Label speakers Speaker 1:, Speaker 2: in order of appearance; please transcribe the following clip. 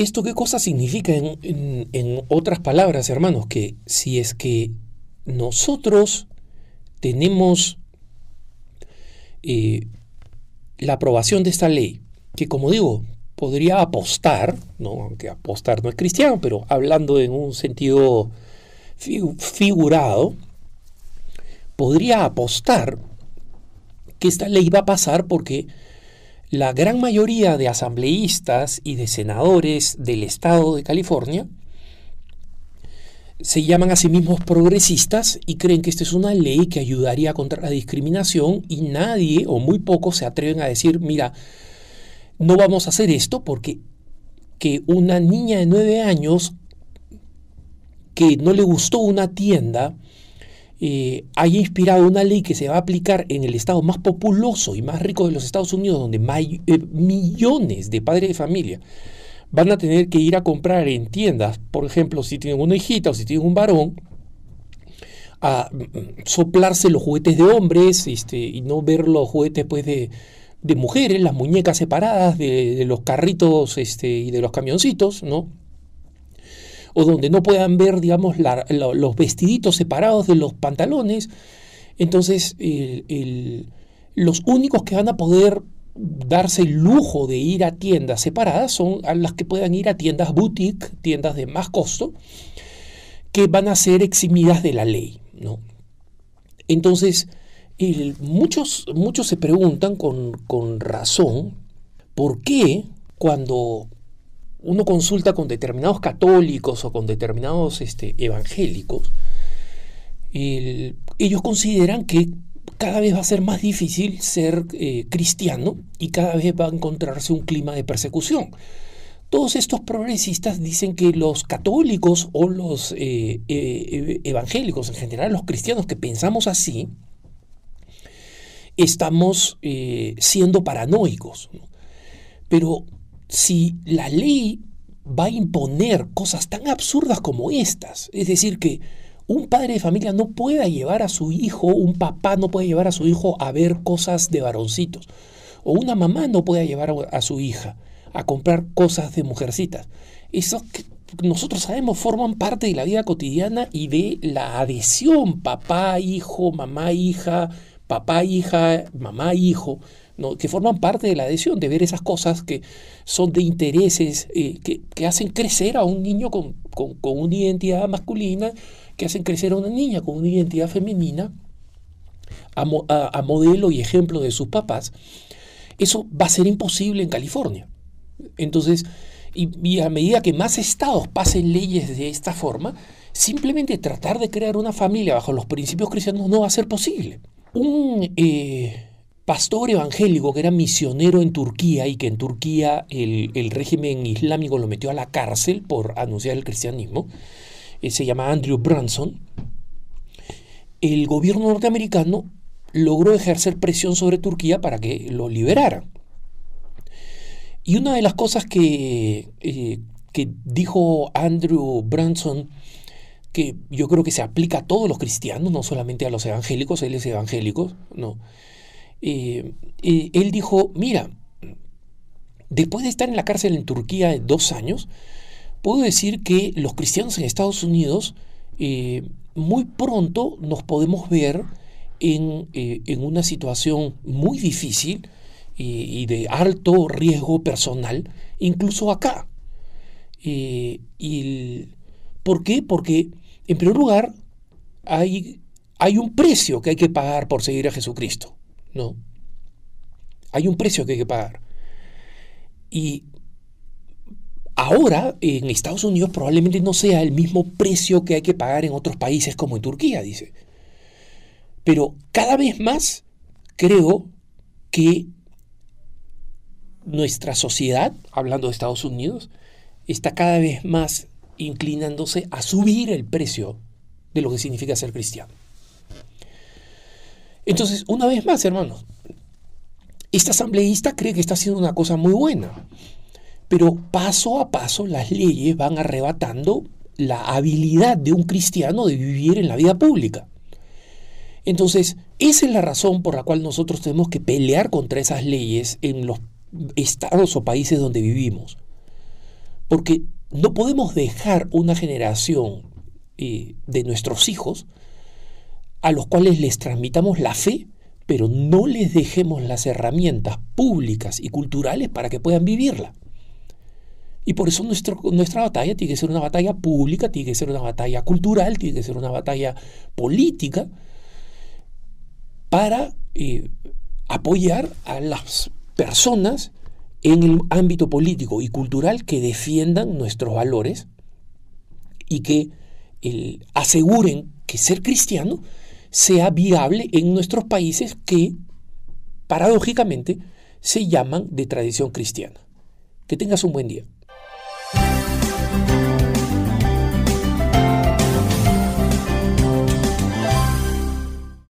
Speaker 1: ¿Esto qué cosa significa en, otras palabras, hermanos? Que si es que nosotros tenemos eh, la aprobación de esta ley, que como digo, podría apostar, ¿no? aunque apostar no es cristiano, pero hablando en un sentido figurado, podría apostar que esta ley va a pasar porque la gran mayoría de asambleístas y de senadores del estado de California se llaman a sí mismos progresistas y creen que esta es una ley que ayudaría contra la discriminación y nadie o muy pocos se atreven a decir, mira, no vamos a hacer esto porque que una niña de nueve años que no le gustó una tienda eh, haya inspirado una ley que se va a aplicar en el estado más populoso y más rico de los Estados Unidos, donde hay eh, millones de padres de familia van a tener que ir a comprar en tiendas, por ejemplo, si tienen una hijita o si tienen un varón, a mm, soplarse los juguetes de hombres este, y no ver los juguetes pues, de, mujeres, las muñecas separadas de, los carritos este, y de los camioncitos, ¿no? o donde no puedan ver, digamos, los vestiditos separados de los pantalones. Entonces, los únicos que van a poder darse el lujo de ir a tiendas separadas son las que puedan ir a tiendas boutique, tiendas de más costo, que van a ser eximidas de la ley. ¿no? Entonces, muchos, muchos se preguntan con, con razón por qué cuando uno consulta con determinados católicos o con determinados este, evangélicos, ellos consideran que cada vez va a ser más difícil ser eh, cristiano y cada vez va a encontrarse un clima de persecución. Todos estos progresistas dicen que los católicos o los eh, e, e, evangélicos, en general los cristianos que pensamos así, estamos eh, siendo paranoicos. Pero si la ley va a imponer cosas tan absurdas como estas, es decir, que un padre de familia no pueda llevar a su hijo, un papá no puede llevar a su hijo a ver cosas de varoncitos, o una mamá no pueda llevar a su hija a comprar cosas de mujercitas. Eso que nosotros sabemos forman parte de la vida cotidiana y de la adhesión papá, hijo, mamá, hija, papá, hija, mamá, hijo, que forman parte de la adhesión, de ver esas cosas que son de intereses, eh, que, hacen crecer a un niño con, una identidad masculina, que hacen crecer a una niña con una identidad femenina, a, modelo y ejemplo de sus papás, eso va a ser imposible en California. Entonces, y, a medida que más estados pasen leyes de esta forma, simplemente tratar de crear una familia bajo los principios cristianos no va a ser posible. Un eh, pastor evangélico que era misionero en Turquía y que en Turquía el, régimen islámico lo metió a la cárcel por anunciar el cristianismo, eh, se llama Andrew Branson, el gobierno norteamericano logró ejercer presión sobre Turquía para que lo liberara. Y una de las cosas que, eh, que dijo Andrew Branson, que yo creo que se aplica a todos los cristianos, no solamente a los evangélicos, él es evangélico, ¿no? Eh, él dijo, mira, después de estar en la cárcel en Turquía dos años, puedo decir que los cristianos en Estados Unidos eh, muy pronto nos podemos ver en, eh, una situación muy difícil y, de alto riesgo personal, incluso acá. ¿Por qué? Porque, en primer lugar, hay un precio que hay que pagar por seguir a Jesucristo. No. Hay un precio que hay que pagar. Y ahora en Estados Unidos probablemente no sea el mismo precio que hay que pagar en otros países como en Turquía, dice. Pero cada vez más creo que nuestra sociedad, hablando de Estados Unidos, está cada vez más inclinándose a subir el precio de lo que significa ser cristiano. Entonces, una vez más, hermanos, este asambleísta cree que está haciendo una cosa muy buena, pero paso a paso las leyes van arrebatando la habilidad de un cristiano de vivir en la vida pública. Entonces, esa es la razón por la cual nosotros tenemos que pelear contra esas leyes en los estados o países donde vivimos. Porque no podemos dejar una generación eh, de nuestros hijos a los cuales les transmitamos la fe, pero no les dejemos las herramientas públicas y culturales para que puedan vivirla. Y por eso nuestra batalla tiene que ser una batalla pública, tiene que ser una batalla cultural, tiene que ser una batalla política para eh, apoyar a las personas en el ámbito político y cultural que defiendan nuestros valores y que aseguren que ser cristiano sea viable en nuestros países que, paradójicamente, se llaman de tradición cristiana. Que tengas un buen día.